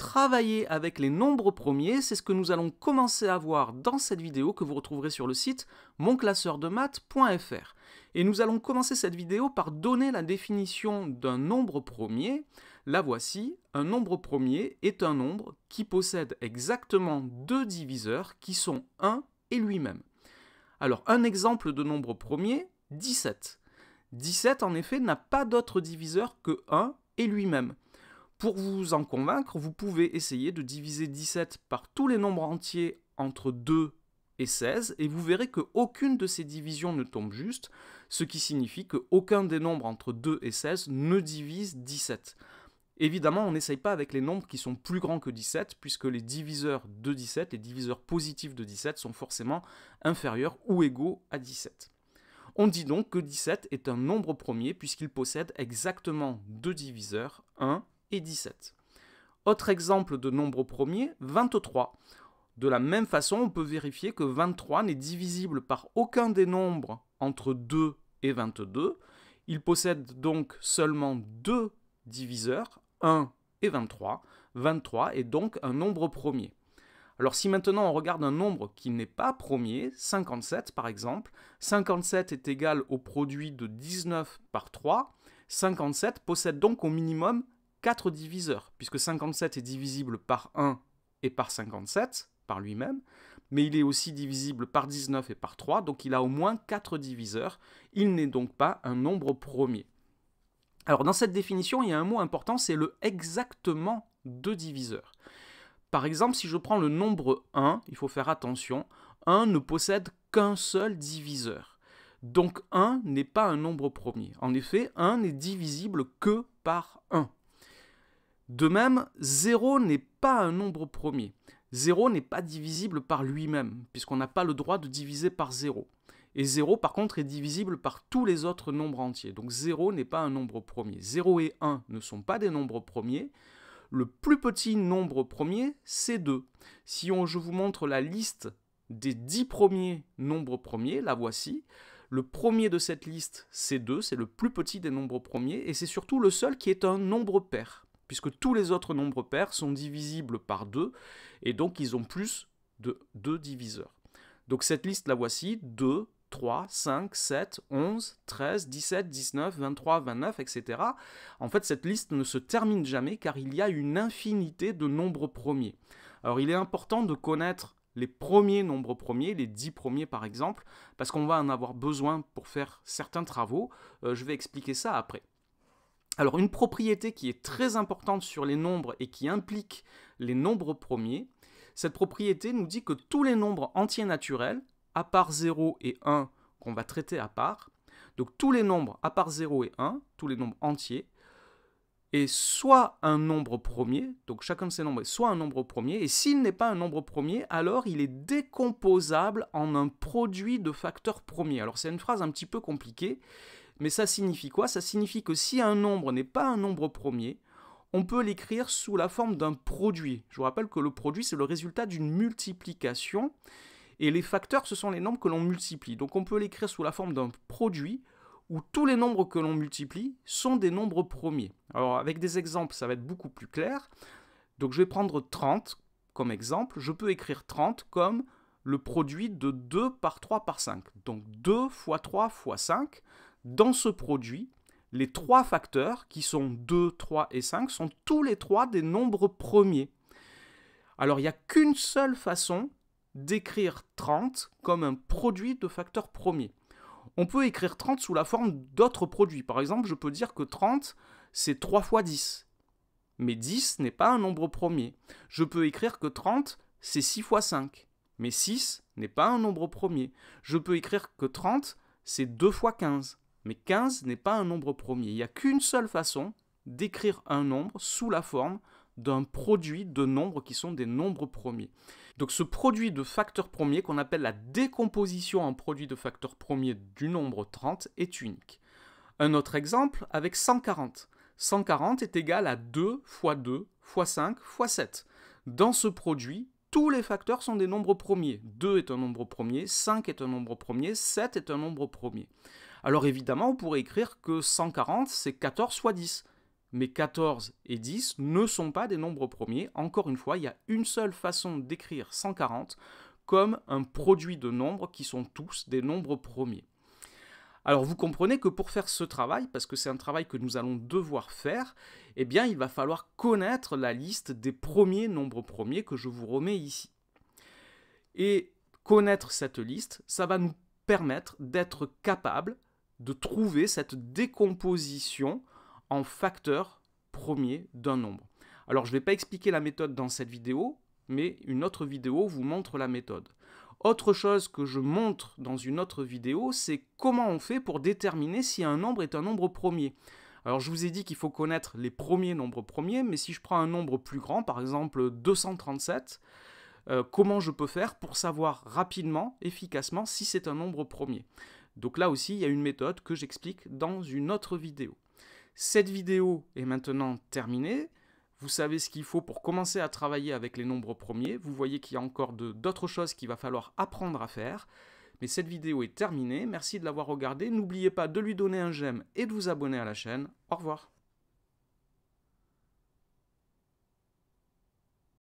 travailler avec les nombres premiers, c'est ce que nous allons commencer à voir dans cette vidéo que vous retrouverez sur le site monclasseurdemaths.fr. Et nous allons commencer cette vidéo par donner la définition d'un nombre premier. La voici, un nombre premier est un nombre qui possède exactement deux diviseurs qui sont 1 et lui-même. Alors un exemple de nombre premier, 17. 17 en effet n'a pas d'autre diviseur que 1 et lui-même. Pour vous en convaincre, vous pouvez essayer de diviser 17 par tous les nombres entiers entre 2 et 16, et vous verrez qu'aucune de ces divisions ne tombe juste, ce qui signifie qu'aucun des nombres entre 2 et 16 ne divise 17. Évidemment, on n'essaye pas avec les nombres qui sont plus grands que 17, puisque les diviseurs de 17, les diviseurs positifs de 17, sont forcément inférieurs ou égaux à 17. On dit donc que 17 est un nombre premier puisqu'il possède exactement deux diviseurs, 1 et 17. Autre exemple de nombre premier, 23. De la même façon, on peut vérifier que 23 n'est divisible par aucun des nombres entre 2 et 22. Il possède donc seulement deux diviseurs, 1 et 23. 23 est donc un nombre premier. Alors si maintenant on regarde un nombre qui n'est pas premier, 57 par exemple, 57 est égal au produit de 19 par 3, 57 possède donc au minimum 4 diviseurs, puisque 57 est divisible par 1 et par 57, par lui-même, mais il est aussi divisible par 19 et par 3, donc il a au moins 4 diviseurs, il n'est donc pas un nombre premier. Alors dans cette définition, il y a un mot important, c'est le exactement de diviseur. Par exemple, si je prends le nombre 1, il faut faire attention, 1 ne possède qu'un seul diviseur. Donc 1 n'est pas un nombre premier. En effet, 1 n'est divisible que par 1. De même, 0 n'est pas un nombre premier. 0 n'est pas divisible par lui-même, puisqu'on n'a pas le droit de diviser par 0. Et 0, par contre, est divisible par tous les autres nombres entiers. Donc 0 n'est pas un nombre premier. 0 et 1 ne sont pas des nombres premiers. Le plus petit nombre premier, c'est 2. Si on, je vous montre la liste des 10 premiers nombres premiers, la voici. Le premier de cette liste, c'est 2, c'est le plus petit des nombres premiers, et c'est surtout le seul qui est un nombre pair puisque tous les autres nombres pairs sont divisibles par 2, et donc ils ont plus de 2 diviseurs. Donc cette liste, la voici, 2, 3, 5, 7, 11, 13, 17, 19, 23, 29, etc. En fait, cette liste ne se termine jamais car il y a une infinité de nombres premiers. Alors il est important de connaître les premiers nombres premiers, les 10 premiers par exemple, parce qu'on va en avoir besoin pour faire certains travaux. Euh, je vais expliquer ça après. Alors une propriété qui est très importante sur les nombres et qui implique les nombres premiers, cette propriété nous dit que tous les nombres entiers naturels, à part 0 et 1 qu'on va traiter à part, donc tous les nombres à part 0 et 1, tous les nombres entiers, est soit un nombre premier, donc chacun de ces nombres est soit un nombre premier, et s'il n'est pas un nombre premier, alors il est décomposable en un produit de facteurs premiers. Alors c'est une phrase un petit peu compliquée, mais ça signifie quoi Ça signifie que si un nombre n'est pas un nombre premier, on peut l'écrire sous la forme d'un produit. Je vous rappelle que le produit, c'est le résultat d'une multiplication. Et les facteurs, ce sont les nombres que l'on multiplie. Donc on peut l'écrire sous la forme d'un produit où tous les nombres que l'on multiplie sont des nombres premiers. Alors avec des exemples, ça va être beaucoup plus clair. Donc je vais prendre 30 comme exemple. Je peux écrire 30 comme le produit de 2 par 3 par 5. Donc 2 fois 3 fois 5 dans ce produit, les trois facteurs, qui sont 2, 3 et 5, sont tous les trois des nombres premiers. Alors il n'y a qu'une seule façon d'écrire 30 comme un produit de facteurs premiers. On peut écrire 30 sous la forme d'autres produits. Par exemple, je peux dire que 30, c'est 3 fois 10. Mais 10 n'est pas un nombre premier. Je peux écrire que 30, c'est 6 fois 5. Mais 6 n'est pas un nombre premier. Je peux écrire que 30, c'est 2 fois 15. Mais 15 n'est pas un nombre premier. Il n'y a qu'une seule façon d'écrire un nombre sous la forme d'un produit de nombres qui sont des nombres premiers. Donc ce produit de facteurs premiers qu'on appelle la décomposition en produit de facteurs premiers du nombre 30 est unique. Un autre exemple avec 140. 140 est égal à 2 fois 2 fois 5 fois 7. Dans ce produit, tous les facteurs sont des nombres premiers. 2 est un nombre premier, 5 est un nombre premier, 7 est un nombre premier. Alors évidemment, on pourrait écrire que 140, c'est 14 fois 10. Mais 14 et 10 ne sont pas des nombres premiers. Encore une fois, il y a une seule façon d'écrire 140 comme un produit de nombres qui sont tous des nombres premiers. Alors vous comprenez que pour faire ce travail, parce que c'est un travail que nous allons devoir faire, eh bien il va falloir connaître la liste des premiers nombres premiers que je vous remets ici. Et connaître cette liste, ça va nous permettre d'être capable de trouver cette décomposition en facteurs premiers d'un nombre. Alors je ne vais pas expliquer la méthode dans cette vidéo, mais une autre vidéo vous montre la méthode. Autre chose que je montre dans une autre vidéo, c'est comment on fait pour déterminer si un nombre est un nombre premier. Alors je vous ai dit qu'il faut connaître les premiers nombres premiers, mais si je prends un nombre plus grand, par exemple 237, euh, comment je peux faire pour savoir rapidement, efficacement, si c'est un nombre premier donc là aussi, il y a une méthode que j'explique dans une autre vidéo. Cette vidéo est maintenant terminée. Vous savez ce qu'il faut pour commencer à travailler avec les nombres premiers. Vous voyez qu'il y a encore d'autres choses qu'il va falloir apprendre à faire. Mais cette vidéo est terminée. Merci de l'avoir regardée. N'oubliez pas de lui donner un j'aime et de vous abonner à la chaîne. Au revoir.